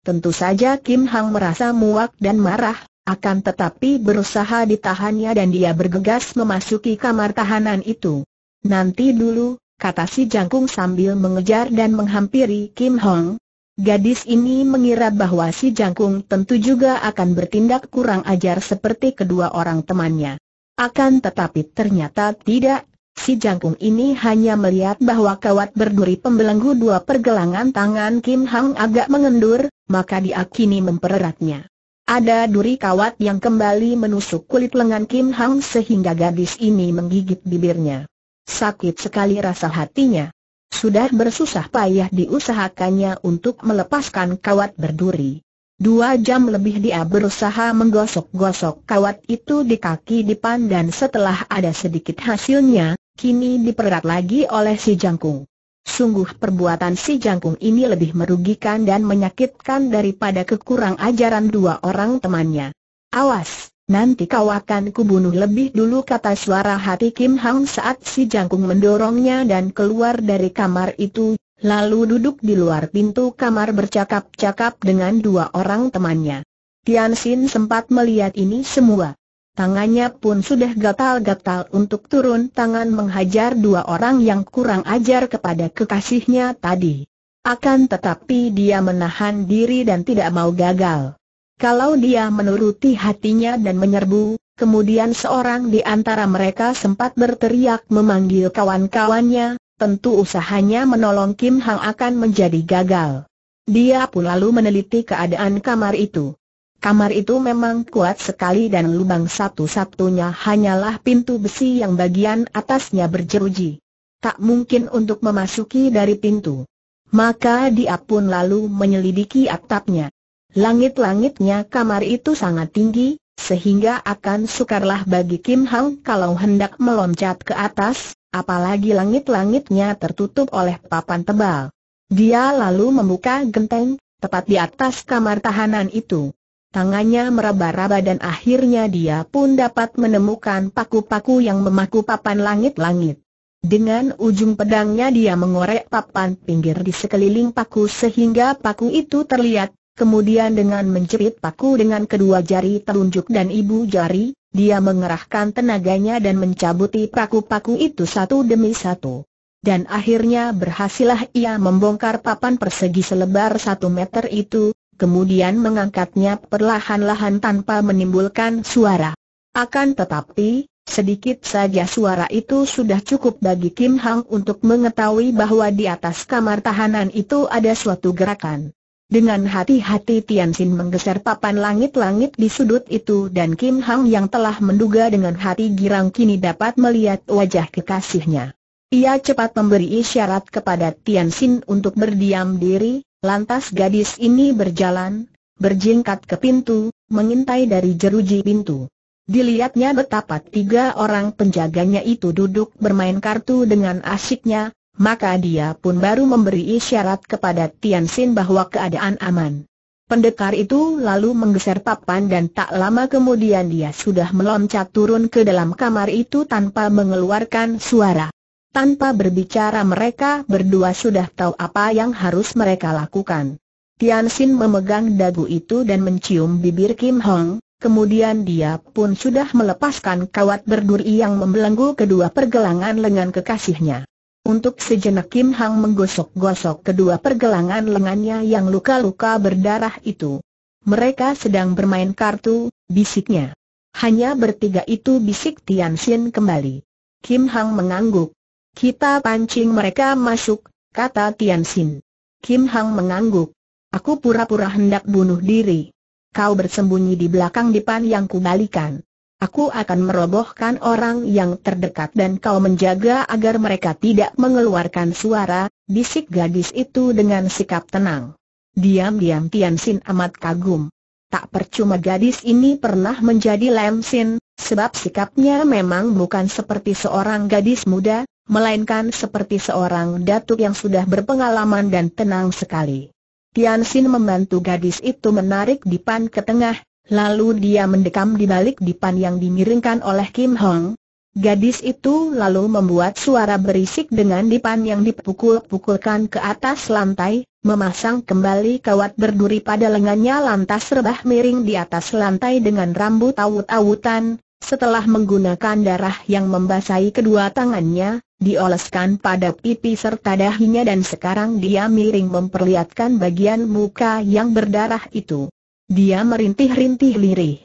Tentu saja Kim Hang merasa muak dan marah, akan tetapi berusaha ditahannya dan dia bergegas memasuki kamar tahanan itu. Nanti dulu, kata si jangkung sambil mengejar dan menghampiri Kim Hong. Gadis ini mengira bahwa si jangkung tentu juga akan bertindak kurang ajar seperti kedua orang temannya. Akan tetapi ternyata tidak, Si jangkung ini hanya melihat bahwa kawat berduri pembelenggu dua pergelangan tangan Kim Hang agak mengendur, maka dia kini mempereratnya. Ada duri kawat yang kembali menusuk kulit lengan Kim Hang sehingga gadis ini menggigit bibirnya. Sakit sekali rasa hatinya. Sudah bersusah payah diusahakannya untuk melepaskan kawat berduri. Dua jam lebih dia berusaha menggosok-gosok kawat itu di kaki depan dan setelah ada sedikit hasilnya, kini dipererat lagi oleh si jangkung. Sungguh perbuatan si jangkung ini lebih merugikan dan menyakitkan daripada kekurang ajaran dua orang temannya. Awas, nanti kau akan kubunuh lebih dulu kata suara hati Kim Hang saat si jangkung mendorongnya dan keluar dari kamar itu, lalu duduk di luar pintu kamar bercakap-cakap dengan dua orang temannya. Tian Xin sempat melihat ini semua. Tangannya pun sudah gatal-gatal untuk turun tangan menghajar dua orang yang kurang ajar kepada kekasihnya tadi. Akan tetapi dia menahan diri dan tidak mau gagal. Kalau dia menuruti hatinya dan menyerbu, kemudian seorang di antara mereka sempat berteriak memanggil kawan-kawannya, tentu usahanya menolong Kim Hang akan menjadi gagal. Dia pun lalu meneliti keadaan kamar itu. Kamar itu memang kuat sekali dan lubang satu-satunya hanyalah pintu besi yang bagian atasnya berjeruji. Tak mungkin untuk memasuki dari pintu. Maka dia pun lalu menyelidiki atapnya. Langit-langitnya kamar itu sangat tinggi, sehingga akan sukarlah bagi Kim Hang kalau hendak meloncat ke atas, apalagi langit-langitnya tertutup oleh papan tebal. Dia lalu membuka genteng, tepat di atas kamar tahanan itu tangannya meraba-raba dan akhirnya dia pun dapat menemukan paku-paku yang memaku papan langit-langit. Dengan ujung pedangnya dia mengorek papan pinggir di sekeliling paku sehingga paku itu terlihat, kemudian dengan menjerit paku dengan kedua jari telunjuk dan ibu jari, dia mengerahkan tenaganya dan mencabuti paku-paku itu satu demi satu. Dan akhirnya berhasillah ia membongkar papan persegi selebar satu meter itu, kemudian mengangkatnya perlahan-lahan tanpa menimbulkan suara. Akan tetapi, sedikit saja suara itu sudah cukup bagi Kim Hang untuk mengetahui bahwa di atas kamar tahanan itu ada suatu gerakan. Dengan hati-hati Tian Xin menggeser papan langit-langit di sudut itu dan Kim Hang yang telah menduga dengan hati girang kini dapat melihat wajah kekasihnya. Ia cepat memberi isyarat kepada Tian Xin untuk berdiam diri, Lantas gadis ini berjalan, berjingkat ke pintu, mengintai dari jeruji pintu. Dilihatnya betapa tiga orang penjaganya itu duduk bermain kartu dengan asiknya, maka dia pun baru memberi isyarat kepada Tian Xin bahwa keadaan aman. Pendekar itu lalu menggeser papan dan tak lama kemudian dia sudah meloncat turun ke dalam kamar itu tanpa mengeluarkan suara. Tanpa berbicara mereka berdua sudah tahu apa yang harus mereka lakukan. Tian Xin memegang dagu itu dan mencium bibir Kim Hong, kemudian dia pun sudah melepaskan kawat berduri yang membelenggu kedua pergelangan lengan kekasihnya. Untuk sejenak Kim Hong menggosok-gosok kedua pergelangan lengannya yang luka-luka berdarah itu. Mereka sedang bermain kartu, bisiknya. Hanya bertiga itu bisik Tian Xin kembali. Kim Hong mengangguk, kita pancing mereka masuk, kata Tian Xin. Kim Hang mengangguk. Aku pura-pura hendak bunuh diri. Kau bersembunyi di belakang dipan yang kubalikan. Aku akan merobohkan orang yang terdekat dan kau menjaga agar mereka tidak mengeluarkan suara, bisik gadis itu dengan sikap tenang. Diam-diam Tian Xin amat kagum. Tak percuma gadis ini pernah menjadi Lam Xin, sebab sikapnya memang bukan seperti seorang gadis muda, melainkan seperti seorang datuk yang sudah berpengalaman dan tenang sekali. Tian Xin membantu gadis itu menarik dipan ke tengah, lalu dia mendekam di balik dipan yang dimiringkan oleh Kim Hong. Gadis itu lalu membuat suara berisik dengan dipan yang dipukul-pukulkan ke atas lantai, memasang kembali kawat berduri pada lengannya lantas rebah miring di atas lantai dengan rambut awut-awutan, setelah menggunakan darah yang membasahi kedua tangannya, dioleskan pada pipi serta dahinya dan sekarang dia miring memperlihatkan bagian muka yang berdarah itu. Dia merintih-rintih lirih.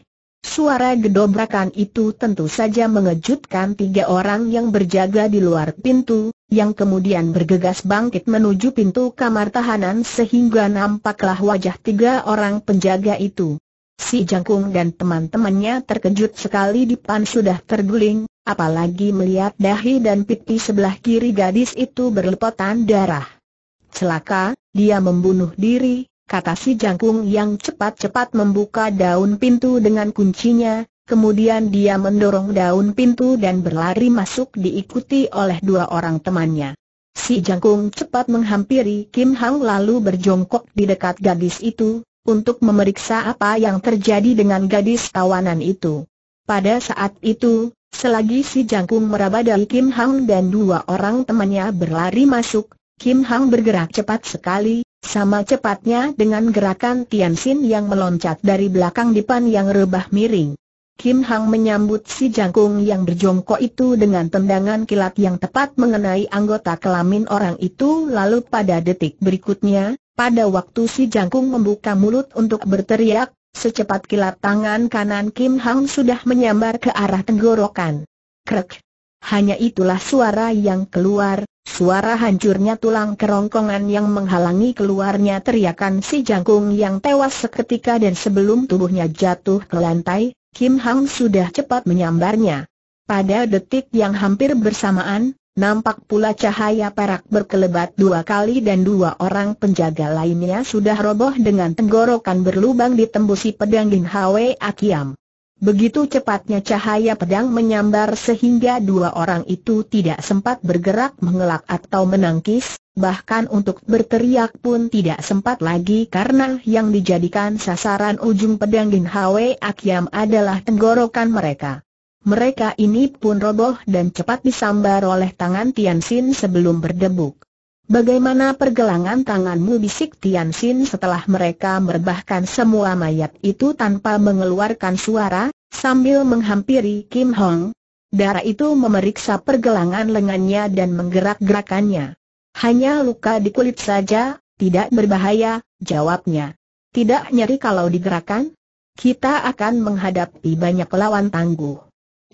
Suara gedobrakan itu tentu saja mengejutkan tiga orang yang berjaga di luar pintu, yang kemudian bergegas bangkit menuju pintu kamar tahanan sehingga nampaklah wajah tiga orang penjaga itu. Si Jangkung dan teman-temannya terkejut sekali di pan sudah terguling, apalagi melihat dahi dan pipi sebelah kiri gadis itu berlepotan darah. Celaka, dia membunuh diri, kata si jangkung yang cepat-cepat membuka daun pintu dengan kuncinya, kemudian dia mendorong daun pintu dan berlari masuk diikuti oleh dua orang temannya. Si jangkung cepat menghampiri Kim Hang lalu berjongkok di dekat gadis itu, untuk memeriksa apa yang terjadi dengan gadis tawanan itu. Pada saat itu, selagi si jangkung meraba dari Kim Hang dan dua orang temannya berlari masuk, Kim Hang bergerak cepat sekali, sama cepatnya dengan gerakan Tian Xin yang meloncat dari belakang depan yang rebah miring. Kim Hang menyambut si jangkung yang berjongkok itu dengan tendangan kilat yang tepat mengenai anggota kelamin orang itu lalu pada detik berikutnya, pada waktu si jangkung membuka mulut untuk berteriak, Secepat kilat tangan kanan Kim Hang sudah menyambar ke arah tenggorokan. Krek. Hanya itulah suara yang keluar, suara hancurnya tulang kerongkongan yang menghalangi keluarnya teriakan si jangkung yang tewas seketika dan sebelum tubuhnya jatuh ke lantai, Kim Hang sudah cepat menyambarnya. Pada detik yang hampir bersamaan, Nampak pula cahaya perak berkelebat dua kali dan dua orang penjaga lainnya sudah roboh dengan tenggorokan berlubang ditembusi pedang Ging Hwe Akiam. Begitu cepatnya cahaya pedang menyambar sehingga dua orang itu tidak sempat bergerak mengelak atau menangkis, bahkan untuk berteriak pun tidak sempat lagi karena yang dijadikan sasaran ujung pedang Ging Hwe Akiam adalah tenggorokan mereka. Mereka ini pun roboh dan cepat disambar oleh tangan Tian Xin sebelum berdebuk. Bagaimana pergelangan tanganmu bisik Tian Xin setelah mereka merebahkan semua mayat itu tanpa mengeluarkan suara, sambil menghampiri Kim Hong. Darah itu memeriksa pergelangan lengannya dan menggerak-gerakannya. Hanya luka di kulit saja, tidak berbahaya, jawabnya. Tidak nyeri kalau digerakkan? Kita akan menghadapi banyak lawan tangguh.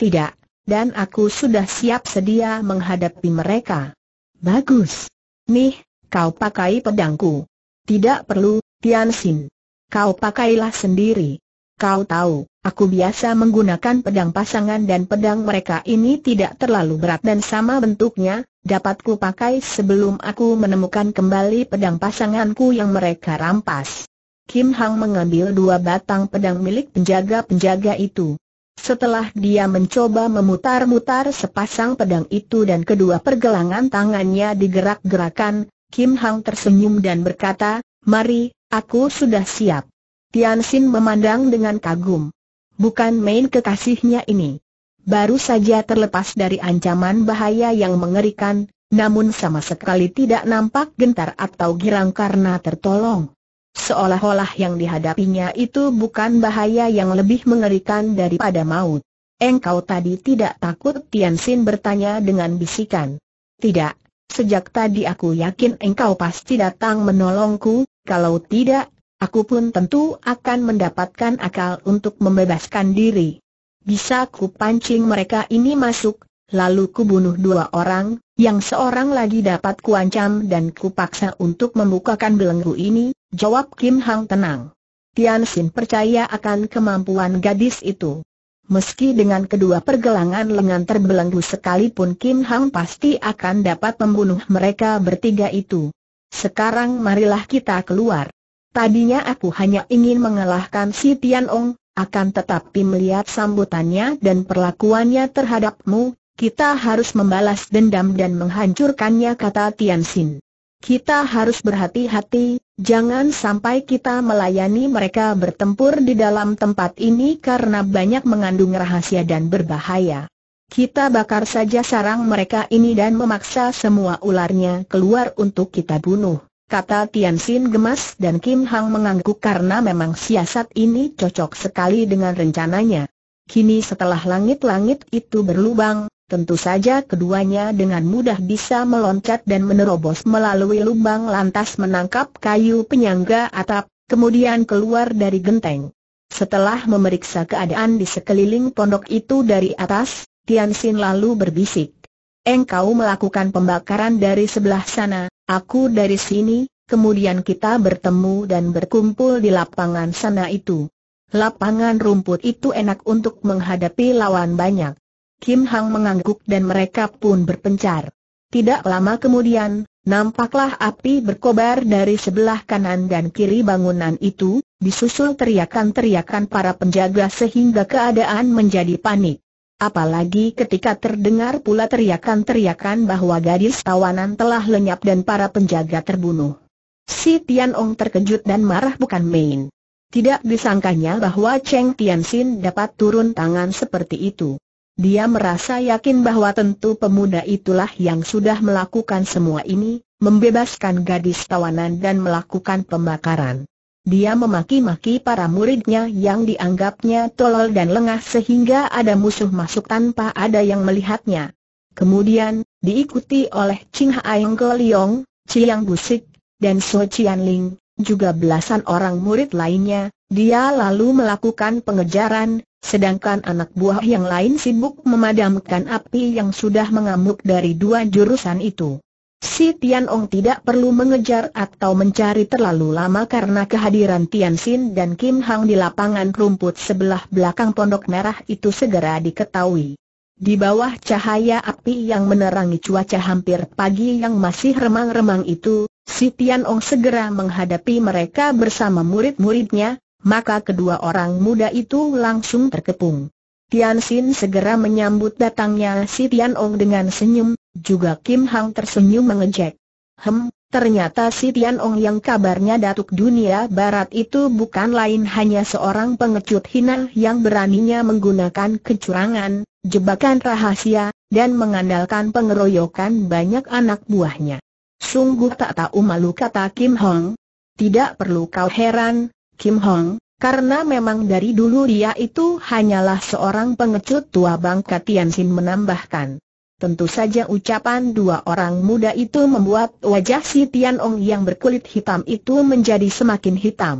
Tidak, dan aku sudah siap sedia menghadapi mereka. Bagus. Nih, kau pakai pedangku. Tidak perlu, Tian Xin. Kau pakailah sendiri. Kau tahu, aku biasa menggunakan pedang pasangan dan pedang mereka ini tidak terlalu berat dan sama bentuknya, Dapatku pakai sebelum aku menemukan kembali pedang pasanganku yang mereka rampas. Kim Hang mengambil dua batang pedang milik penjaga-penjaga itu. Setelah dia mencoba memutar-mutar sepasang pedang itu dan kedua pergelangan tangannya digerak-gerakan, Kim Hang tersenyum dan berkata, Mari, aku sudah siap. Tian Xin memandang dengan kagum. Bukan main kekasihnya ini. Baru saja terlepas dari ancaman bahaya yang mengerikan, namun sama sekali tidak nampak gentar atau girang karena tertolong. Seolah-olah yang dihadapinya itu bukan bahaya yang lebih mengerikan daripada maut. Engkau tadi tidak takut Tian Xin bertanya dengan bisikan. Tidak, sejak tadi aku yakin engkau pasti datang menolongku, kalau tidak, aku pun tentu akan mendapatkan akal untuk membebaskan diri. Bisa ku pancing mereka ini masuk, lalu ku bunuh dua orang, yang seorang lagi dapat kuancam dan kupaksa untuk membukakan belenggu ini, jawab Kim Hang tenang. Tian Xin percaya akan kemampuan gadis itu. Meski dengan kedua pergelangan lengan terbelenggu sekalipun Kim Hang pasti akan dapat membunuh mereka bertiga itu. Sekarang marilah kita keluar. Tadinya aku hanya ingin mengalahkan si Tian Ong, akan tetapi melihat sambutannya dan perlakuannya terhadapmu, kita harus membalas dendam dan menghancurkannya kata Tian Xin. Kita harus berhati-hati, jangan sampai kita melayani mereka bertempur di dalam tempat ini karena banyak mengandung rahasia dan berbahaya. Kita bakar saja sarang mereka ini dan memaksa semua ularnya keluar untuk kita bunuh, kata Tian Xin gemas dan Kim Hang mengangguk karena memang siasat ini cocok sekali dengan rencananya. Kini setelah langit-langit itu berlubang, Tentu saja keduanya dengan mudah bisa meloncat dan menerobos melalui lubang lantas menangkap kayu penyangga atap, kemudian keluar dari genteng. Setelah memeriksa keadaan di sekeliling pondok itu dari atas, Tian Xin lalu berbisik. Engkau melakukan pembakaran dari sebelah sana, aku dari sini, kemudian kita bertemu dan berkumpul di lapangan sana itu. Lapangan rumput itu enak untuk menghadapi lawan banyak. Kim Hang mengangguk dan mereka pun berpencar. Tidak lama kemudian, nampaklah api berkobar dari sebelah kanan dan kiri bangunan itu, disusul teriakan-teriakan para penjaga sehingga keadaan menjadi panik. Apalagi ketika terdengar pula teriakan-teriakan bahwa gadis tawanan telah lenyap dan para penjaga terbunuh. Si Tian Ong terkejut dan marah bukan main. Tidak disangkanya bahwa Cheng Tian Xin dapat turun tangan seperti itu. Dia merasa yakin bahwa tentu pemuda itulah yang sudah melakukan semua ini, membebaskan gadis tawanan dan melakukan pembakaran. Dia memaki-maki para muridnya yang dianggapnya tolol dan lengah sehingga ada musuh masuk tanpa ada yang melihatnya. Kemudian, diikuti oleh Ching Haeng Goliong, Chiang Busik, dan So Chian Ling, juga belasan orang murid lainnya, dia lalu melakukan pengejaran, Sedangkan anak buah yang lain sibuk memadamkan api yang sudah mengamuk dari dua jurusan itu. Si Tian Ong tidak perlu mengejar atau mencari terlalu lama karena kehadiran Tian Xin dan Kim Hang di lapangan rumput sebelah belakang pondok merah itu segera diketahui. Di bawah cahaya api yang menerangi cuaca hampir pagi yang masih remang-remang itu, si Tian Ong segera menghadapi mereka bersama murid-muridnya, maka kedua orang muda itu langsung terkepung. Tian Xin segera menyambut datangnya si Tian Ong dengan senyum, juga Kim Hang tersenyum mengejek. Hem, ternyata si Tian Ong yang kabarnya datuk dunia barat itu bukan lain hanya seorang pengecut hina yang beraninya menggunakan kecurangan, jebakan rahasia, dan mengandalkan pengeroyokan banyak anak buahnya. Sungguh tak tahu malu kata Kim Hong. Tidak perlu kau heran, Kim Hong, karena memang dari dulu dia itu hanyalah seorang pengecut tua bangka Sin menambahkan. Tentu saja ucapan dua orang muda itu membuat wajah si Tian Ong yang berkulit hitam itu menjadi semakin hitam.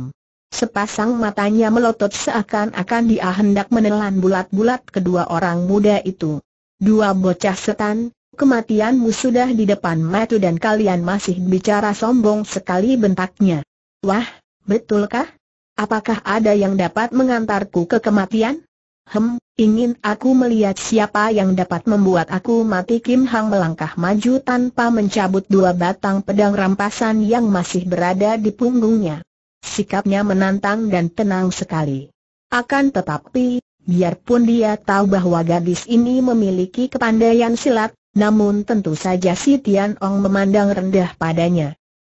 Sepasang matanya melotot seakan-akan dia hendak menelan bulat-bulat kedua orang muda itu. Dua bocah setan, kematianmu sudah di depan mata dan kalian masih bicara sombong sekali bentaknya. Wah, betulkah? Apakah ada yang dapat mengantarku ke kematian? Hem, ingin aku melihat siapa yang dapat membuat aku mati Kim Hang melangkah maju tanpa mencabut dua batang pedang rampasan yang masih berada di punggungnya. Sikapnya menantang dan tenang sekali. Akan tetapi, biarpun dia tahu bahwa gadis ini memiliki kepandaian silat, namun tentu saja si Tian Ong memandang rendah padanya.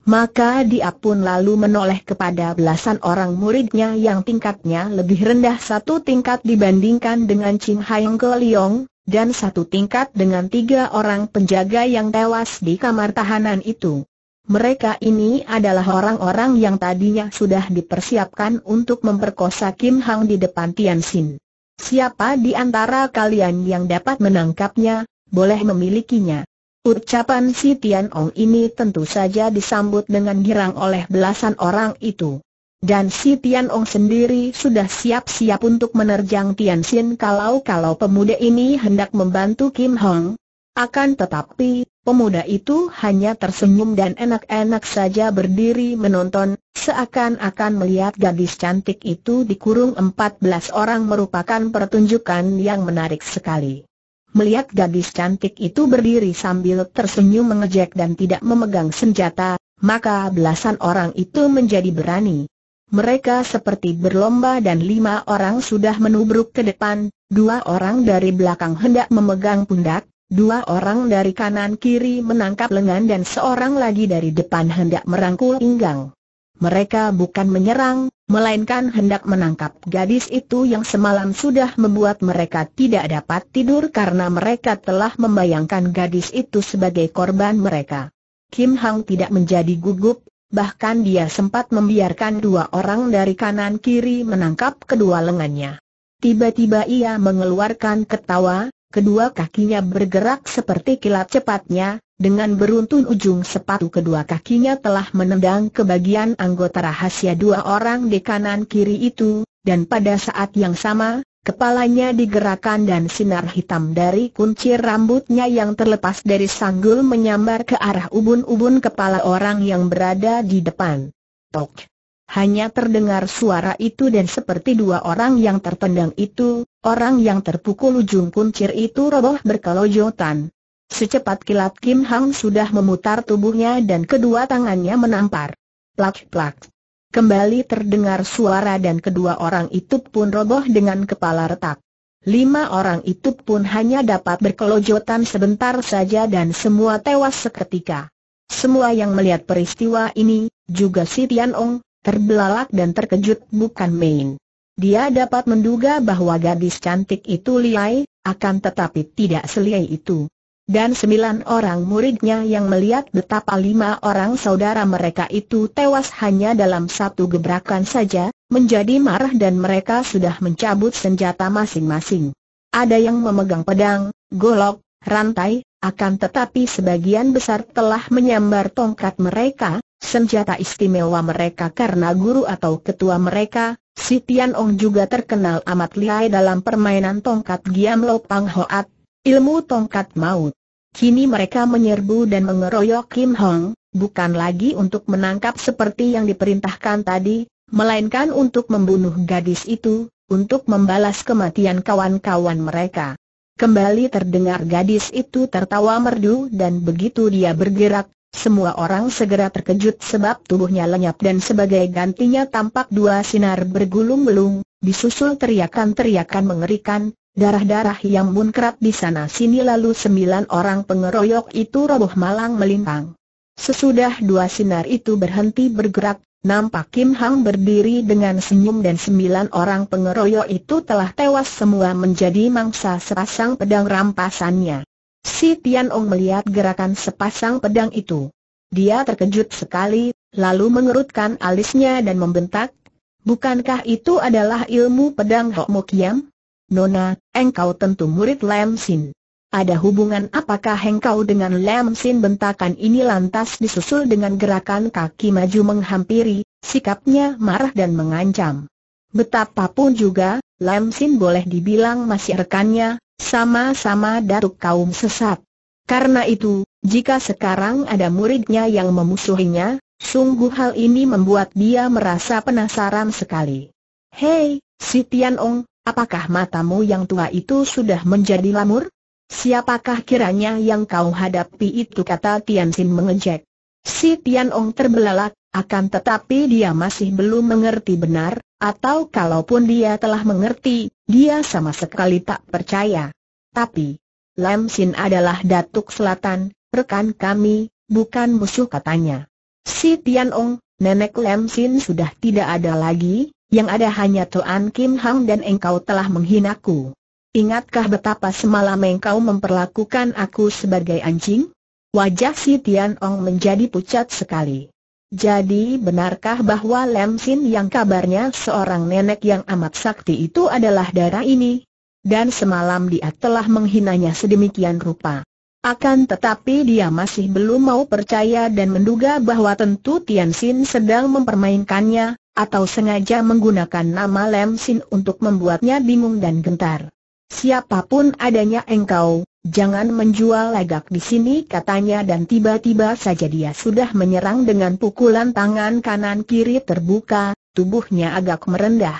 Maka dia pun lalu menoleh kepada belasan orang muridnya yang tingkatnya lebih rendah satu tingkat dibandingkan dengan Ching Hayong Ke Leong, dan satu tingkat dengan tiga orang penjaga yang tewas di kamar tahanan itu. Mereka ini adalah orang-orang yang tadinya sudah dipersiapkan untuk memperkosa Kim Hang di depan Tian Xin. Siapa di antara kalian yang dapat menangkapnya, boleh memilikinya. Ucapan si Tian Ong ini tentu saja disambut dengan girang oleh belasan orang itu. Dan si Tian Ong sendiri sudah siap-siap untuk menerjang Tian Xin kalau-kalau pemuda ini hendak membantu Kim Hong. Akan tetapi, pemuda itu hanya tersenyum dan enak-enak saja berdiri menonton, seakan-akan melihat gadis cantik itu dikurung 14 orang merupakan pertunjukan yang menarik sekali. Melihat gadis cantik itu berdiri sambil tersenyum mengejek dan tidak memegang senjata, maka belasan orang itu menjadi berani. Mereka seperti berlomba dan lima orang sudah menubruk ke depan, dua orang dari belakang hendak memegang pundak, dua orang dari kanan kiri menangkap lengan dan seorang lagi dari depan hendak merangkul pinggang. Mereka bukan menyerang, melainkan hendak menangkap gadis itu yang semalam sudah membuat mereka tidak dapat tidur karena mereka telah membayangkan gadis itu sebagai korban mereka. Kim Hang tidak menjadi gugup, bahkan dia sempat membiarkan dua orang dari kanan kiri menangkap kedua lengannya. Tiba-tiba ia mengeluarkan ketawa, kedua kakinya bergerak seperti kilat cepatnya, dengan beruntun ujung sepatu kedua kakinya telah menendang ke bagian anggota rahasia dua orang di kanan kiri itu, dan pada saat yang sama, kepalanya digerakkan dan sinar hitam dari kunci rambutnya yang terlepas dari sanggul menyambar ke arah ubun-ubun kepala orang yang berada di depan. Tok! hanya terdengar suara itu dan seperti dua orang yang tertendang itu, orang yang terpukul ujung kuncir itu roboh berkelojotan. Secepat kilat Kim Hang sudah memutar tubuhnya dan kedua tangannya menampar. Plak-plak. Kembali terdengar suara dan kedua orang itu pun roboh dengan kepala retak. Lima orang itu pun hanya dapat berkelojotan sebentar saja dan semua tewas seketika. Semua yang melihat peristiwa ini, juga si Tian Ong, terbelalak dan terkejut bukan main. Dia dapat menduga bahwa gadis cantik itu liai, akan tetapi tidak seliai itu. Dan sembilan orang muridnya yang melihat betapa lima orang saudara mereka itu tewas hanya dalam satu gebrakan saja, menjadi marah dan mereka sudah mencabut senjata masing-masing. Ada yang memegang pedang, golok, rantai, akan tetapi sebagian besar telah menyambar tongkat mereka, senjata istimewa mereka karena guru atau ketua mereka, si Tian Ong juga terkenal amat lihai dalam permainan tongkat Giam Lo Pang Hoat, ilmu tongkat maut. Kini mereka menyerbu dan mengeroyok Kim Hong, bukan lagi untuk menangkap seperti yang diperintahkan tadi, melainkan untuk membunuh gadis itu, untuk membalas kematian kawan-kawan mereka. Kembali terdengar gadis itu tertawa merdu dan begitu dia bergerak, semua orang segera terkejut sebab tubuhnya lenyap dan sebagai gantinya tampak dua sinar bergulung-gulung, disusul teriakan-teriakan mengerikan, darah-darah yang munkrat di sana sini lalu sembilan orang pengeroyok itu roboh malang melintang. Sesudah dua sinar itu berhenti bergerak, nampak Kim Hang berdiri dengan senyum dan sembilan orang pengeroyok itu telah tewas semua menjadi mangsa sepasang pedang rampasannya. Si Tianong melihat gerakan sepasang pedang itu. Dia terkejut sekali, lalu mengerutkan alisnya dan membentak, Bukankah itu adalah ilmu pedang Hok Nona, engkau tentu murid Lam Sin. Ada hubungan apakah engkau dengan Lam Sin bentakan ini lantas disusul dengan gerakan kaki maju menghampiri, sikapnya marah dan mengancam. Betapapun juga, Lam Sin boleh dibilang masih rekannya, sama-sama datuk kaum sesat. Karena itu, jika sekarang ada muridnya yang memusuhinya, sungguh hal ini membuat dia merasa penasaran sekali. Hei, si Tian Ong, apakah matamu yang tua itu sudah menjadi lamur? Siapakah kiranya yang kau hadapi itu kata Tian Xin mengejek. Si Tian Ong terbelalak, akan tetapi dia masih belum mengerti benar, atau kalaupun dia telah mengerti, dia sama sekali tak percaya. Tapi, Lam Sin adalah datuk selatan, rekan kami, bukan musuh katanya. Si Tian Ong, nenek Lam Sin sudah tidak ada lagi, yang ada hanya Tuan Kim Hang dan engkau telah menghinaku. Ingatkah betapa semalam engkau memperlakukan aku sebagai anjing? Wajah si Tian Ong menjadi pucat sekali. Jadi benarkah bahwa Lem Sin yang kabarnya seorang nenek yang amat sakti itu adalah darah ini? Dan semalam dia telah menghinanya sedemikian rupa. Akan tetapi dia masih belum mau percaya dan menduga bahwa tentu Tian Sin sedang mempermainkannya, atau sengaja menggunakan nama Lem Sin untuk membuatnya bingung dan gentar. Siapapun adanya engkau, jangan menjual legak di sini katanya dan tiba-tiba saja dia sudah menyerang dengan pukulan tangan kanan kiri terbuka, tubuhnya agak merendah.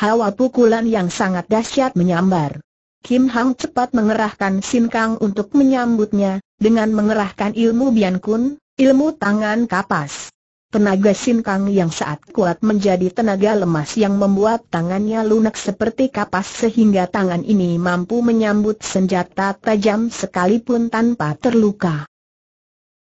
Hawa pukulan yang sangat dahsyat menyambar. Kim Hang cepat mengerahkan Sin Kang untuk menyambutnya, dengan mengerahkan ilmu Bian Kun, ilmu tangan kapas. Tenaga sinkang yang saat kuat menjadi tenaga lemas yang membuat tangannya lunak seperti kapas sehingga tangan ini mampu menyambut senjata tajam sekalipun tanpa terluka.